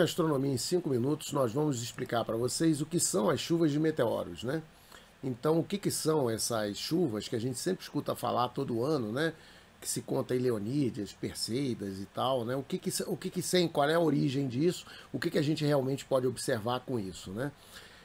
a astronomia em 5 minutos, nós vamos explicar para vocês o que são as chuvas de meteoros, né? Então, o que, que são essas chuvas que a gente sempre escuta falar todo ano, né? Que se conta em Leonídias, Perseidas e tal, né? O que que, o que que sem, qual é a origem disso? O que que a gente realmente pode observar com isso, né?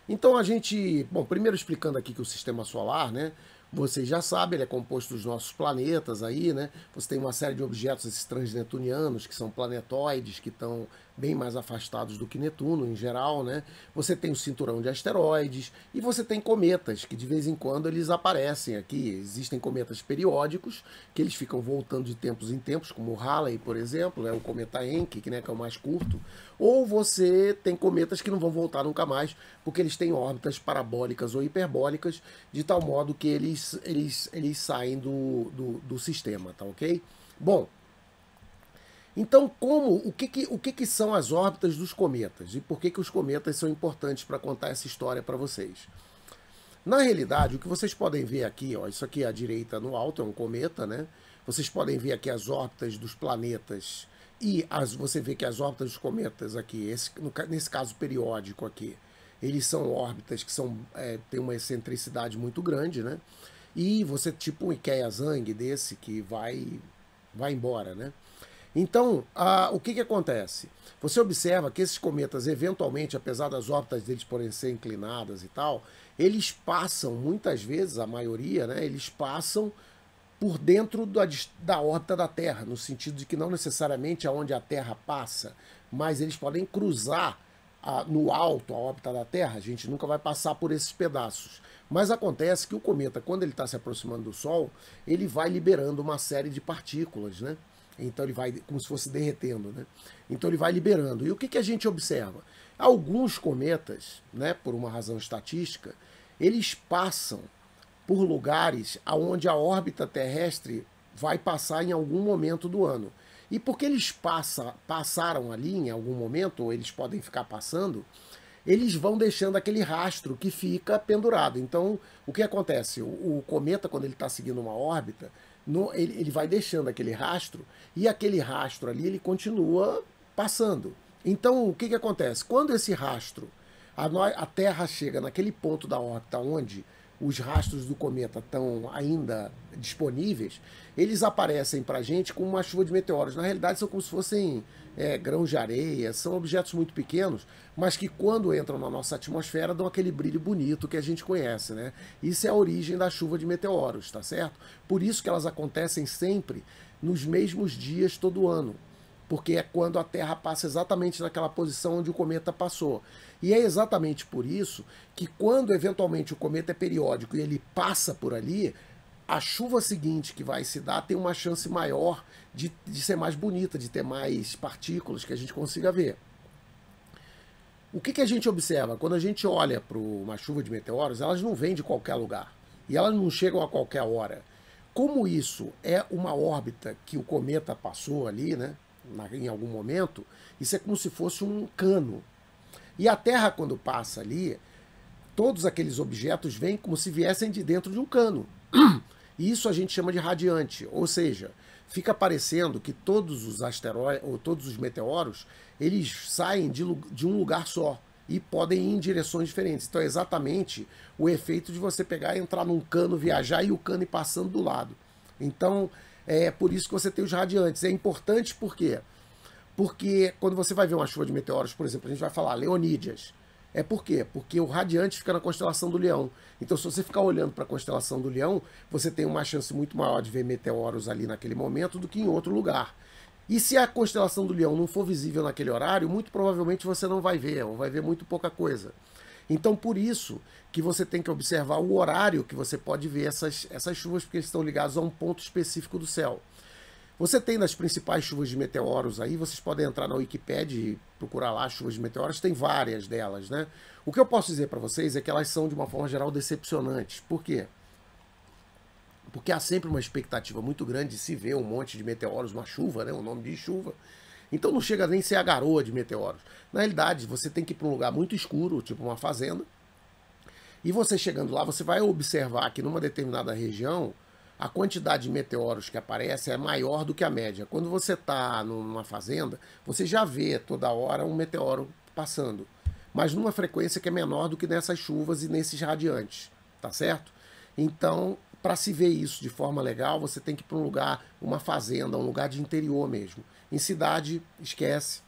Então, a gente... Bom, primeiro explicando aqui que o Sistema Solar, né? vocês já sabem, ele é composto dos nossos planetas aí, né? Você tem uma série de objetos, esses transnetunianos, que são planetoides, que estão bem mais afastados do que Netuno em geral, né? Você tem o cinturão de asteroides e você tem cometas, que de vez em quando eles aparecem aqui. Existem cometas periódicos, que eles ficam voltando de tempos em tempos, como o Halley, por exemplo, é o cometa Encke, né? que é o mais curto. Ou você tem cometas que não vão voltar nunca mais, porque eles têm órbitas parabólicas ou hiperbólicas, de tal modo que eles eles, eles, saem do, do, do sistema, tá ok? Bom, então como o que, que, o que, que são as órbitas dos cometas e por que, que os cometas são importantes para contar essa história para vocês? Na realidade, o que vocês podem ver aqui, ó, isso aqui à direita no alto é um cometa, né? Vocês podem ver aqui as órbitas dos planetas e as, você vê que as órbitas dos cometas aqui, esse, no, nesse caso periódico aqui, eles são órbitas que são, é, têm uma excentricidade muito grande, né? E você, tipo um Ikea desse que vai, vai embora, né? Então, a, o que, que acontece? Você observa que esses cometas, eventualmente, apesar das órbitas deles poderem ser inclinadas e tal, eles passam, muitas vezes, a maioria, né? Eles passam por dentro da, da órbita da Terra, no sentido de que não necessariamente aonde a Terra passa, mas eles podem cruzar a, no alto, a órbita da Terra, a gente nunca vai passar por esses pedaços. Mas acontece que o cometa, quando ele está se aproximando do Sol, ele vai liberando uma série de partículas, né? Então ele vai como se fosse derretendo, né? Então ele vai liberando. E o que, que a gente observa? Alguns cometas, né, por uma razão estatística, eles passam por lugares aonde a órbita terrestre vai passar em algum momento do ano. E porque eles passa, passaram ali em algum momento, ou eles podem ficar passando, eles vão deixando aquele rastro que fica pendurado. Então, o que acontece? O, o cometa, quando ele está seguindo uma órbita, no, ele, ele vai deixando aquele rastro, e aquele rastro ali ele continua passando. Então, o que, que acontece? Quando esse rastro, a, a Terra chega naquele ponto da órbita onde os rastros do cometa estão ainda disponíveis, eles aparecem para a gente como uma chuva de meteoros. Na realidade, são como se fossem é, grãos de areia, são objetos muito pequenos, mas que quando entram na nossa atmosfera dão aquele brilho bonito que a gente conhece, né? Isso é a origem da chuva de meteoros, tá certo? Por isso que elas acontecem sempre nos mesmos dias todo ano porque é quando a Terra passa exatamente naquela posição onde o cometa passou. E é exatamente por isso que, quando eventualmente o cometa é periódico e ele passa por ali, a chuva seguinte que vai se dar tem uma chance maior de, de ser mais bonita, de ter mais partículas que a gente consiga ver. O que, que a gente observa? Quando a gente olha para uma chuva de meteoros, elas não vêm de qualquer lugar e elas não chegam a qualquer hora. Como isso é uma órbita que o cometa passou ali, né? em algum momento, isso é como se fosse um cano. E a Terra, quando passa ali, todos aqueles objetos vêm como se viessem de dentro de um cano. E isso a gente chama de radiante, ou seja, fica parecendo que todos os asteroides ou todos os meteoros eles saem de, de um lugar só e podem ir em direções diferentes. Então é exatamente o efeito de você pegar, entrar num cano, viajar e o cano ir passando do lado. Então é por isso que você tem os radiantes. É importante por quê? Porque quando você vai ver uma chuva de meteoros, por exemplo, a gente vai falar Leonídias. É por quê? Porque o radiante fica na constelação do Leão. Então, se você ficar olhando para a constelação do Leão, você tem uma chance muito maior de ver meteoros ali naquele momento do que em outro lugar. E se a constelação do Leão não for visível naquele horário, muito provavelmente você não vai ver, ou vai ver muito pouca coisa. Então, por isso que você tem que observar o horário que você pode ver essas, essas chuvas, porque estão ligados a um ponto específico do céu. Você tem nas principais chuvas de meteoros aí, vocês podem entrar na Wikipedia e procurar lá chuvas de meteoros, tem várias delas, né? O que eu posso dizer para vocês é que elas são, de uma forma geral, decepcionantes. Por quê? Porque há sempre uma expectativa muito grande de se ver um monte de meteoros, uma chuva, né? O nome de chuva. Então não chega nem a ser a garoa de meteoros. Na realidade, você tem que ir para um lugar muito escuro, tipo uma fazenda, e você chegando lá, você vai observar que numa determinada região, a quantidade de meteoros que aparece é maior do que a média. Quando você está numa fazenda, você já vê toda hora um meteoro passando, mas numa frequência que é menor do que nessas chuvas e nesses radiantes, tá certo? Então, para se ver isso de forma legal, você tem que ir para um lugar, uma fazenda, um lugar de interior mesmo. Em cidade, esquece,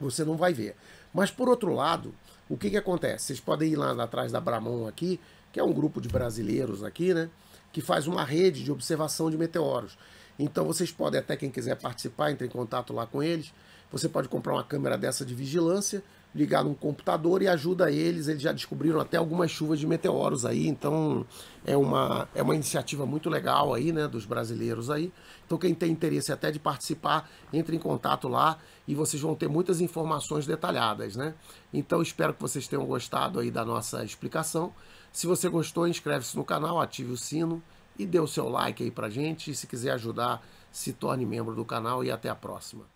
você não vai ver. Mas por outro lado, o que, que acontece? Vocês podem ir lá atrás da Bramon aqui, que é um grupo de brasileiros aqui, né? Que faz uma rede de observação de meteoros. Então vocês podem, até quem quiser participar, entre em contato lá com eles. Você pode comprar uma câmera dessa de vigilância ligado um computador e ajuda eles. Eles já descobriram até algumas chuvas de meteoros aí, então é uma, é uma iniciativa muito legal aí, né, dos brasileiros aí. Então quem tem interesse até de participar, entre em contato lá e vocês vão ter muitas informações detalhadas, né? Então espero que vocês tenham gostado aí da nossa explicação. Se você gostou, inscreve-se no canal, ative o sino e dê o seu like aí pra gente. E se quiser ajudar, se torne membro do canal e até a próxima.